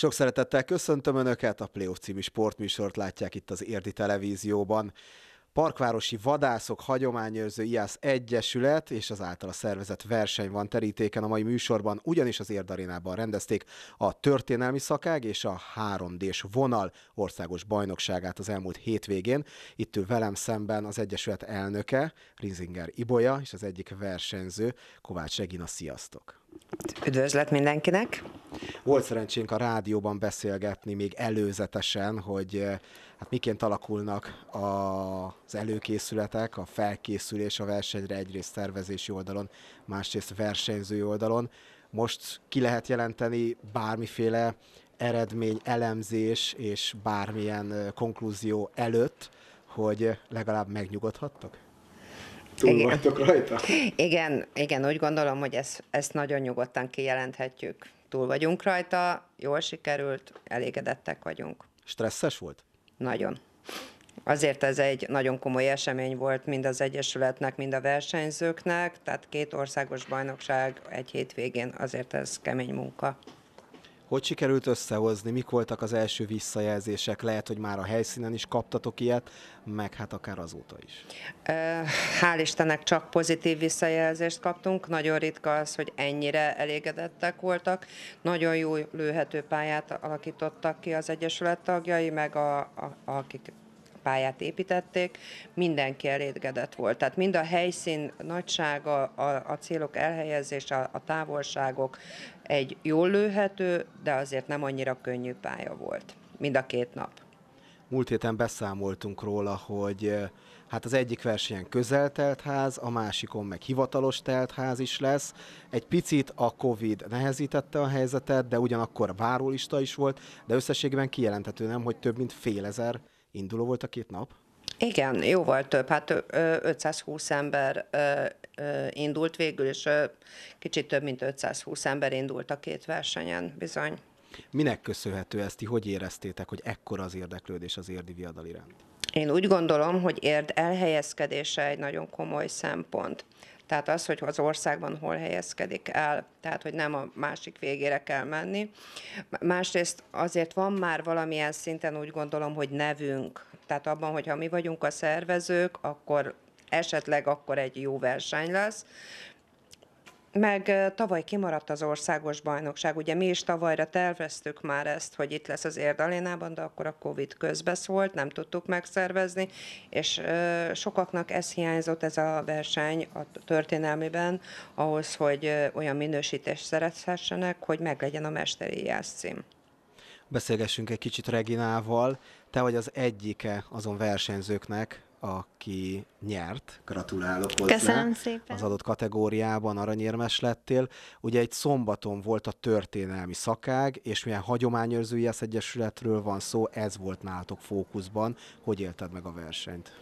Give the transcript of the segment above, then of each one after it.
Sok szeretettel köszöntöm Önöket, a Playoff című sportműsort látják itt az Érdi Televízióban. Parkvárosi Vadászok Hagyományőrző IASZ Egyesület és az általa szervezett verseny van terítéken a mai műsorban, ugyanis az Érdarénában rendezték a történelmi szakág és a 3D-s vonal országos bajnokságát az elmúlt hétvégén. Itt ül velem szemben az Egyesület elnöke, Rinzinger Ibolya és az egyik versenyző, Kovács Regina. Sziasztok! Üdvözlet mindenkinek! Volt szerencsénk a rádióban beszélgetni még előzetesen, hogy eh, hát miként alakulnak a, az előkészületek, a felkészülés a versenyre egyrészt szervezési oldalon, másrészt versenyzői oldalon. Most ki lehet jelenteni bármiféle eredmény, elemzés és bármilyen eh, konklúzió előtt, hogy legalább megnyugodhattak? túl igen. vagytok rajta? Igen, igen, úgy gondolom, hogy ezt, ezt nagyon nyugodtan kijelenthetjük. Túl vagyunk rajta, jól sikerült, elégedettek vagyunk. Stresszes volt? Nagyon. Azért ez egy nagyon komoly esemény volt mind az Egyesületnek, mind a versenyzőknek, tehát két országos bajnokság egy hétvégén, azért ez kemény munka. Hogy sikerült összehozni, mik voltak az első visszajelzések, lehet, hogy már a helyszínen is kaptatok ilyet, meg hát akár azóta is. Hál' Istennek csak pozitív visszajelzést kaptunk, nagyon ritka az, hogy ennyire elégedettek voltak, nagyon jó lőhető pályát alakítottak ki az Egyesület tagjai, meg a, a, akik pályát építették, mindenki elétgedett volt. Tehát mind a helyszín nagysága, a, a célok elhelyezése, a, a távolságok egy jól lőhető, de azért nem annyira könnyű pálya volt. Mind a két nap. Múlt héten beszámoltunk róla, hogy eh, hát az egyik versenyen közel teltház, a másikon meg hivatalos teltház is lesz. Egy picit a Covid nehezítette a helyzetet, de ugyanakkor várólista is volt, de összességben kijelenthető nem, hogy több mint fél ezer Induló volt a két nap? Igen, jóval több. Hát 520 ember indult végül, és kicsit több, mint 520 ember indult a két versenyen, bizony. Minek köszönhető ezt, ti hogy éreztétek, hogy ekkora az érdeklődés az érdi viadal iránt? Én úgy gondolom, hogy érd elhelyezkedése egy nagyon komoly szempont. Tehát az, hogy az országban hol helyezkedik el, tehát hogy nem a másik végére kell menni. Másrészt azért van már valamilyen szinten úgy gondolom, hogy nevünk. Tehát abban, hogyha mi vagyunk a szervezők, akkor esetleg akkor egy jó verseny lesz, meg tavaly kimaradt az országos bajnokság. Ugye mi is tavalyra terveztük már ezt, hogy itt lesz az Érdalénában, de akkor a Covid közbeszólt, nem tudtuk megszervezni, és sokaknak ez hiányzott, ez a verseny a történelmében, ahhoz, hogy olyan minősítést szerezhessenek, hogy meglegyen a mesteri jász Beszélgessünk egy kicsit Reginával. Te vagy az egyike azon versenyzőknek, aki nyert. Gratulálok hozzá. Köszönöm szépen. Az adott kategóriában aranyérmes lettél. Ugye egy szombaton volt a történelmi szakág, és milyen hagyományőrzői az egyesületről van szó, ez volt nálatok fókuszban. Hogy élted meg a versenyt?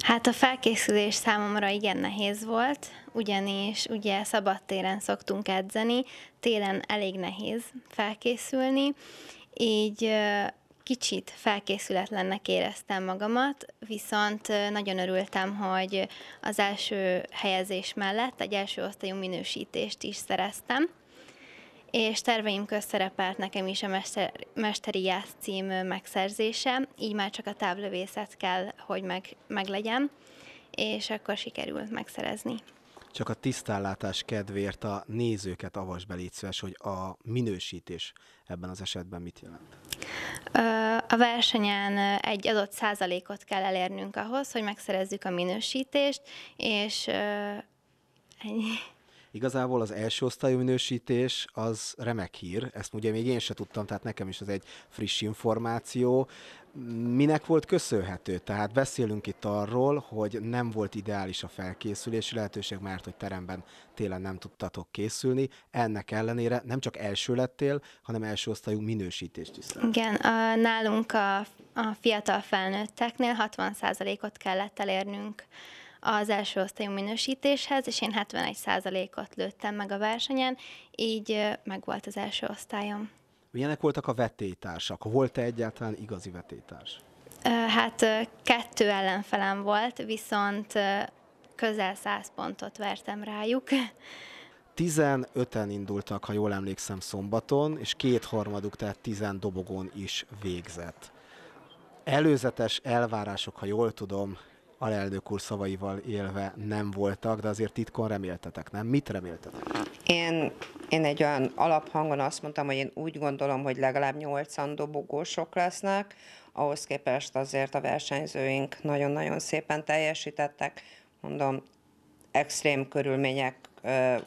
Hát a felkészülés számomra igen nehéz volt, ugyanis ugye szabadtéren szoktunk edzeni, télen elég nehéz felkészülni, így kicsit felkészületlennek éreztem magamat, viszont nagyon örültem, hogy az első helyezés mellett egy első osztályú minősítést is szereztem, és terveim közt szerepelt nekem is a mester, Mesteri Jász cím megszerzése, így már csak a távlövészet kell, hogy meg, meglegyen, és akkor sikerült megszerezni csak a tisztállátás kedvéért a nézőket avas belítszves, hogy a minősítés ebben az esetben mit jelent? A versenyen egy adott százalékot kell elérnünk ahhoz, hogy megszerezzük a minősítést, és ennyi. Igazából az első osztályú minősítés az remek hír, ezt ugye még én se tudtam, tehát nekem is az egy friss információ. Minek volt köszönhető? Tehát beszélünk itt arról, hogy nem volt ideális a felkészülési lehetőség, mert hogy teremben télen nem tudtatok készülni. Ennek ellenére nem csak első lettél, hanem első osztályú minősítést is. Lett. Igen, a, nálunk a, a fiatal felnőtteknél 60%-ot kellett elérnünk az első osztályú minősítéshez, és én 71%-ot lőttem meg a versenyen, így megvolt az első osztályom. Milyenek voltak a vetétársak? Volt-e egyáltalán igazi vetétárs? Hát kettő ellenfelem volt, viszont közel 100 pontot vertem rájuk. 15-en indultak, ha jól emlékszem, szombaton, és kétharmaduk, tehát 10 dobogon is végzett. Előzetes elvárások, ha jól tudom, alelnök úr szavaival élve nem voltak, de azért titkon reméltetek, nem? Mit reméltetek? Én, én egy olyan alaphangon azt mondtam, hogy én úgy gondolom, hogy legalább nyolcan dobogósok lesznek, ahhoz képest azért a versenyzőink nagyon-nagyon szépen teljesítettek. Mondom, extrém körülmények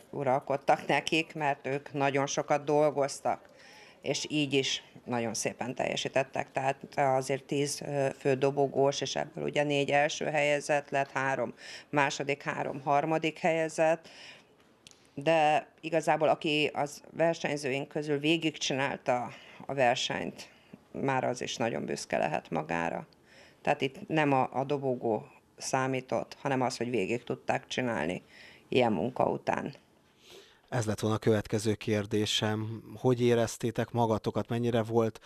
uralkodtak nekik, mert ők nagyon sokat dolgoztak, és így is nagyon szépen teljesítettek, tehát azért tíz fő dobogós, és ebből ugye négy első helyezett lett, három második, három harmadik helyezett, de igazából aki az versenyzőink közül végigcsinálta a versenyt, már az is nagyon büszke lehet magára. Tehát itt nem a, a dobogó számított, hanem az, hogy végig tudták csinálni ilyen munka után. Ez lett volna a következő kérdésem. Hogy éreztétek magatokat? Mennyire volt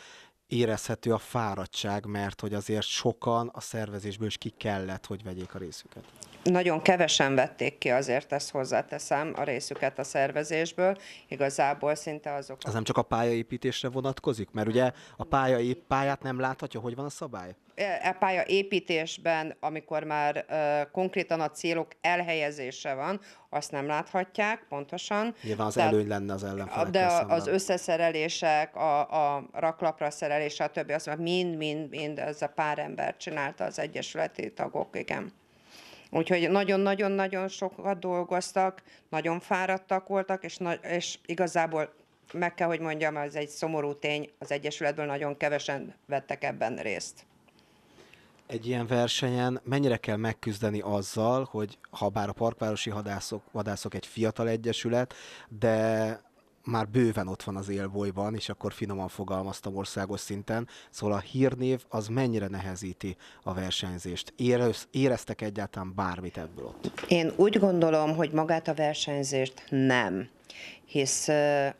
érezhető a fáradtság, mert hogy azért sokan a szervezésből is ki kellett, hogy vegyék a részüket. Nagyon kevesen vették ki, azért ezt hozzáteszem, a részüket a szervezésből. Igazából szinte azok... Ez nem csak a pályaépítésre vonatkozik? Mert ugye a pályai, pályát nem láthatja, hogy van a szabály? E, e pálya építésben, amikor már e, konkrétan a célok elhelyezése van, azt nem láthatják pontosan. Nyilván az Tehát, előny lenne az ellenfelek. De szemben. az összeszerelések, a, a raklapra szerelése, a többi, azt mind-mind-mind ez a pár ember csinálta az egyesületi tagok, igen. Úgyhogy nagyon-nagyon-nagyon sokat dolgoztak, nagyon fáradtak voltak, és, na- és igazából meg kell, hogy mondjam, ez egy szomorú tény, az Egyesületből nagyon kevesen vettek ebben részt egy ilyen versenyen mennyire kell megküzdeni azzal, hogy ha bár a parkvárosi hadászok, vadászok egy fiatal egyesület, de már bőven ott van az élbolyban, és akkor finoman fogalmaztam országos szinten, szóval a hírnév az mennyire nehezíti a versenyzést? Érez, éreztek egyáltalán bármit ebből ott? Én úgy gondolom, hogy magát a versenyzést nem hisz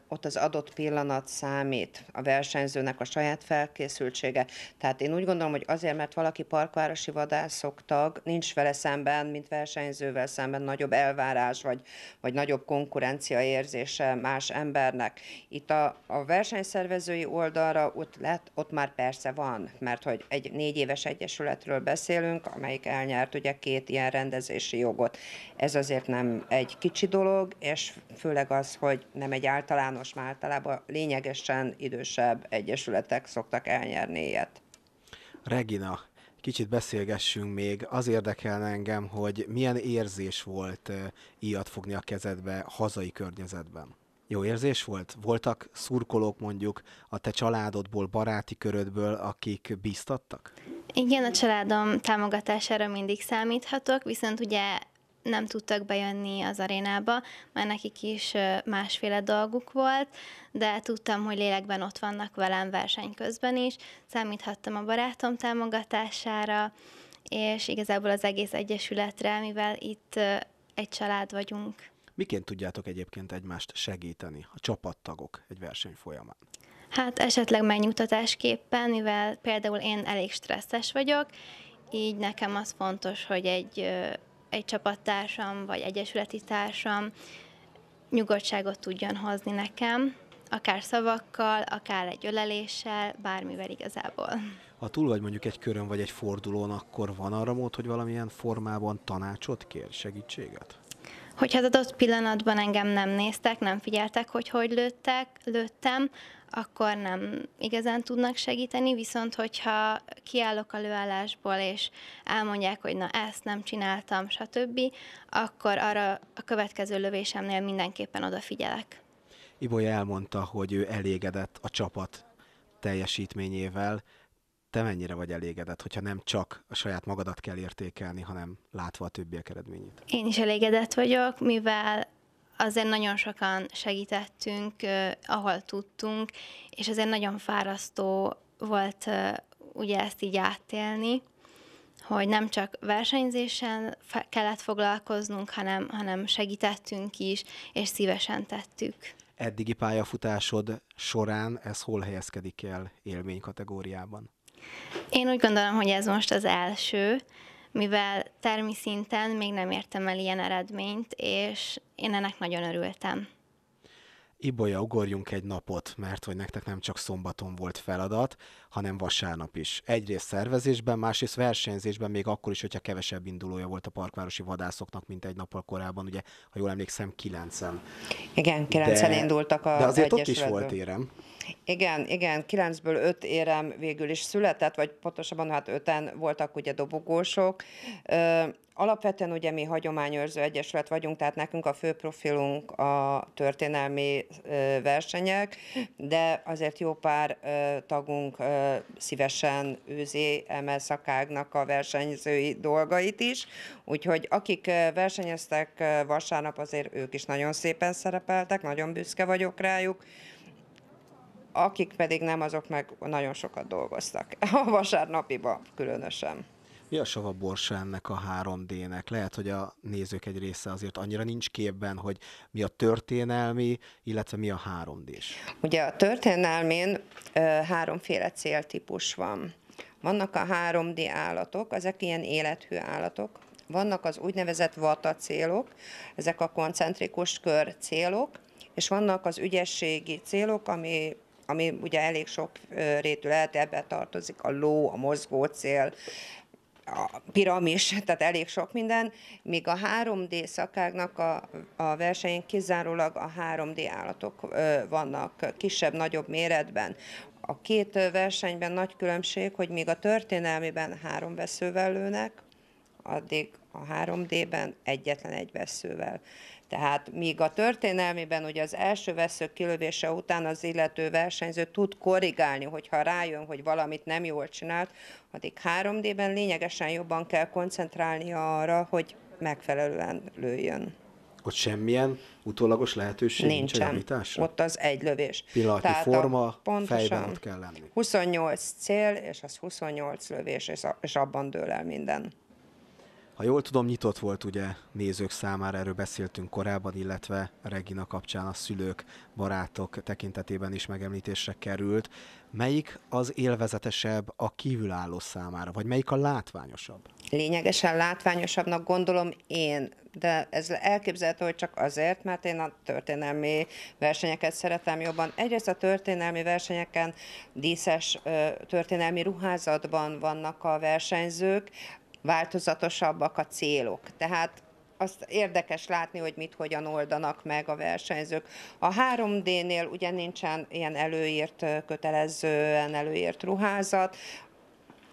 ott az adott pillanat számít, a versenyzőnek a saját felkészültsége. Tehát én úgy gondolom, hogy azért, mert valaki parkvárosi vadászok tag, nincs vele szemben, mint versenyzővel szemben nagyobb elvárás, vagy, vagy nagyobb konkurencia érzése más embernek. Itt a, a versenyszervezői oldalra ott, lett, ott már persze van, mert hogy egy négy éves egyesületről beszélünk, amelyik elnyert ugye két ilyen rendezési jogot. Ez azért nem egy kicsi dolog, és főleg a az, hogy nem egy általános, már általában lényegesen idősebb egyesületek szoktak elnyerni ilyet. Regina, kicsit beszélgessünk még. Az érdekelne engem, hogy milyen érzés volt ilyet fogni a kezedbe hazai környezetben. Jó érzés volt? Voltak szurkolók mondjuk a te családodból, baráti körödből, akik bíztattak? Igen, a családom támogatására mindig számíthatok, viszont ugye nem tudtak bejönni az arénába, mert nekik is másféle dolguk volt, de tudtam, hogy lélekben ott vannak velem verseny közben is, számíthattam a barátom támogatására, és igazából az egész egyesületre, mivel itt egy család vagyunk. Miként tudjátok egyébként egymást segíteni, a csapattagok egy verseny folyamán? Hát esetleg megnyugtatásképpen, mivel például én elég stresszes vagyok, így nekem az fontos, hogy egy egy csapattársam vagy egyesületi társam nyugodtságot tudjon hozni nekem, akár szavakkal, akár egy öleléssel, bármivel igazából. Ha túl vagy mondjuk egy körön vagy egy fordulón, akkor van arra mód, hogy valamilyen formában tanácsot kér, segítséget? hogy az adott pillanatban engem nem néztek, nem figyeltek, hogy hogy lőttek, lőttem, akkor nem igazán tudnak segíteni, viszont hogyha kiállok a lőállásból, és elmondják, hogy na ezt nem csináltam, stb., akkor arra a következő lövésemnél mindenképpen odafigyelek. Ibolya elmondta, hogy ő elégedett a csapat teljesítményével te mennyire vagy elégedett, hogyha nem csak a saját magadat kell értékelni, hanem látva a többiek eredményét? Én is elégedett vagyok, mivel azért nagyon sokan segítettünk, ahol tudtunk, és azért nagyon fárasztó volt ugye ezt így átélni, hogy nem csak versenyzésen kellett foglalkoznunk, hanem, hanem segítettünk is, és szívesen tettük. Eddigi pályafutásod során ez hol helyezkedik el élmény kategóriában? Én úgy gondolom, hogy ez most az első, mivel termi szinten még nem értem el ilyen eredményt, és én ennek nagyon örültem. Ibolya, ugorjunk egy napot, mert hogy nektek nem csak szombaton volt feladat, hanem vasárnap is. Egyrészt szervezésben, másrészt versenyzésben, még akkor is, hogyha kevesebb indulója volt a parkvárosi vadászoknak, mint egy nappal korábban, ugye, ha jól emlékszem, kilencen. Igen, kilencen de, indultak a De azért ott is volt érem. Igen, igen, kilencből öt érem végül is született, vagy pontosabban hát öten voltak ugye dobogósok. Alapvetően ugye mi hagyományőrző egyesület vagyunk, tehát nekünk a fő profilunk a történelmi versenyek, de azért jó pár tagunk szívesen őzi eme szakágnak a versenyzői dolgait is, úgyhogy akik versenyeztek vasárnap, azért ők is nagyon szépen szerepeltek, nagyon büszke vagyok rájuk, akik pedig nem, azok meg nagyon sokat dolgoztak a vasárnapiba különösen. Mi a sava borsa ennek a 3D-nek? Lehet, hogy a nézők egy része azért annyira nincs képben, hogy mi a történelmi, illetve mi a 3 d Ugye a történelmén ö, háromféle céltípus van. Vannak a 3D állatok, ezek ilyen élethű állatok, vannak az úgynevezett vata célok, ezek a koncentrikus kör célok, és vannak az ügyességi célok, ami ami ugye elég sok rétű lehet, ebbe tartozik a ló, a mozgó cél, a piramis, tehát elég sok minden, míg a 3D szakágnak a, a versenyén kizárólag a 3D állatok vannak kisebb-nagyobb méretben. A két versenyben nagy különbség, hogy míg a történelmiben három veszővel lőnek, addig a 3D-ben egyetlen egy veszővel. Tehát míg a történelmiben ugye az első veszők kilövése után az illető versenyző tud korrigálni, hogyha rájön, hogy valamit nem jól csinált, addig 3D-ben lényegesen jobban kell koncentrálni arra, hogy megfelelően lőjön ott semmilyen utólagos lehetőség nincs javításra? Ott az egy lövés. Pillanatnyi Tehát forma, pontosan fejben ott kell lenni. 28 cél, és az 28 lövés, és abban dől el minden. Ha jól tudom, nyitott volt ugye nézők számára, erről beszéltünk korábban, illetve Regina kapcsán a szülők, barátok tekintetében is megemlítésre került. Melyik az élvezetesebb a kívülálló számára, vagy melyik a látványosabb? Lényegesen látványosabbnak gondolom én, de ez elképzelhető, hogy csak azért, mert én a történelmi versenyeket szeretem jobban. Egyrészt a történelmi versenyeken díszes történelmi ruházatban vannak a versenyzők, változatosabbak a célok. Tehát azt érdekes látni, hogy mit hogyan oldanak meg a versenyzők. A 3D-nél ugye nincsen ilyen előírt, kötelezően előírt ruházat,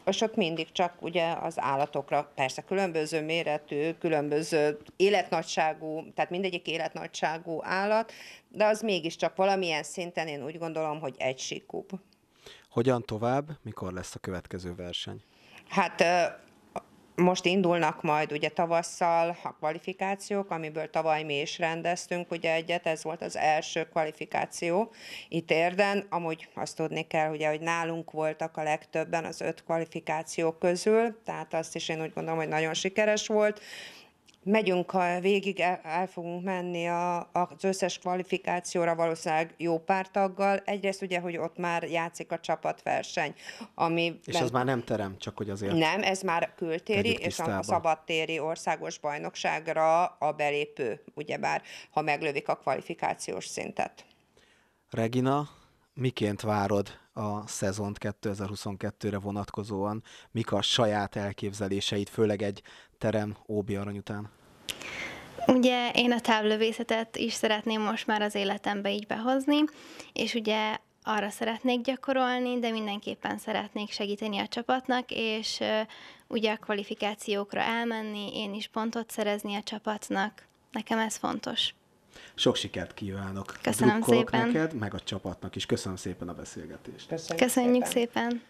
és ott mindig csak ugye az állatokra, persze különböző méretű, különböző életnagyságú, tehát mindegyik életnagyságú állat, de az mégiscsak valamilyen szinten én úgy gondolom, hogy egysikúbb. Hogyan tovább, mikor lesz a következő verseny? Hát most indulnak majd ugye tavasszal a kvalifikációk, amiből tavaly mi is rendeztünk ugye egyet, ez volt az első kvalifikáció itt érden, amúgy azt tudni kell ugye, hogy nálunk voltak a legtöbben az öt kvalifikáció közül, tehát azt is én úgy gondolom, hogy nagyon sikeres volt, megyünk a végig, el, el fogunk menni a, az összes kvalifikációra valószínűleg jó taggal. Egyrészt ugye, hogy ott már játszik a csapatverseny, ami... És ez már nem terem, csak hogy azért... Nem, ez már kültéri és a szabadtéri országos bajnokságra a belépő, ugyebár, ha meglövik a kvalifikációs szintet. Regina, miként várod a szezont 2022-re vonatkozóan, mik a saját elképzeléseid, főleg egy terem Óbi Arany után? Ugye én a távlövészetet is szeretném most már az életembe így behozni, és ugye arra szeretnék gyakorolni, de mindenképpen szeretnék segíteni a csapatnak, és ugye a kvalifikációkra elmenni, én is pontot szerezni a csapatnak. Nekem ez fontos. Sok sikert kívánok. Köszönöm szépen. neked, meg a csapatnak is. Köszönöm szépen a beszélgetést. Köszönjük, Köszönjük szépen. szépen.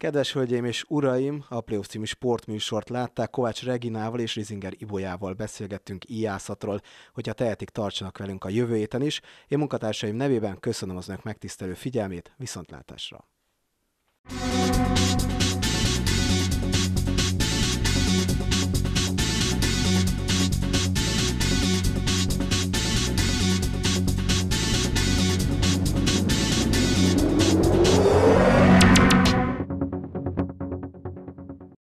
Kedves hölgyeim és uraim, a Pléusz című sportműsort látták, Kovács Reginával és Rizinger Ibolyával beszélgettünk íjászatról, hogyha tehetik, tartsanak velünk a jövő héten is. Én munkatársaim nevében köszönöm az önök megtisztelő figyelmét, viszontlátásra! thank you